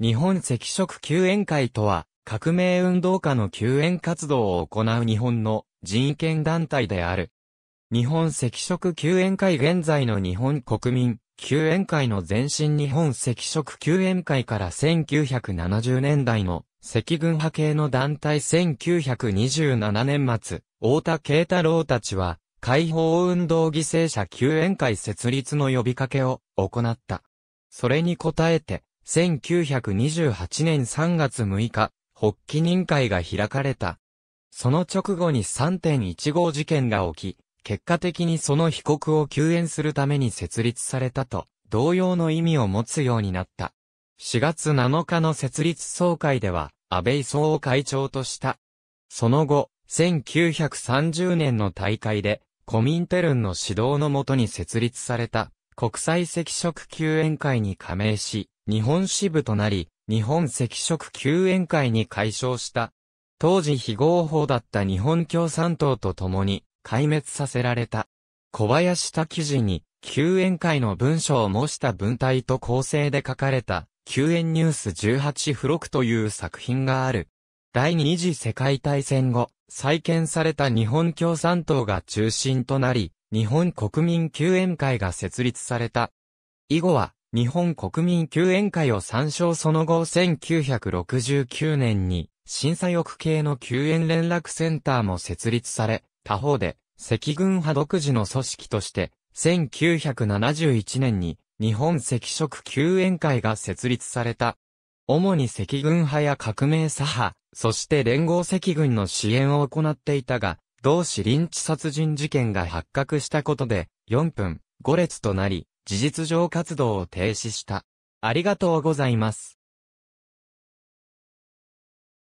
日本赤色救援会とは、革命運動家の救援活動を行う日本の人権団体である。日本赤色救援会現在の日本国民救援会の前身日本赤色救援会から1970年代の赤軍派系の団体1927年末、大田慶太郎たちは解放運動犠牲者救援会設立の呼びかけを行った。それに応えて、1928年3月6日、発起人会が開かれた。その直後に3.15事件が起き、結果的にその被告を救援するために設立されたと、同様の意味を持つようになった。4月7日の設立総会では、安倍総を会長とした。その後、1930年の大会で、コミンテルンの指導のもとに設立された、国際赤色救援会に加盟し、日本支部となり、日本赤色救援会に解消した。当時非合法だった日本共産党と共に壊滅させられた。小林記事に救援会の文章を模した文体と構成で書かれた救援ニュース18付録という作品がある。第二次世界大戦後、再建された日本共産党が中心となり、日本国民救援会が設立された。以後は、日本国民救援会を参照その後1969年に、審査翼系の救援連絡センターも設立され、他方で、赤軍派独自の組織として、1971年に、日本赤色救援会が設立された。主に赤軍派や革命左派、そして連合赤軍の支援を行っていたが、同市臨地殺人事件が発覚したことで、4分、5列となり、事実上活動を停止した。ありがとうございます。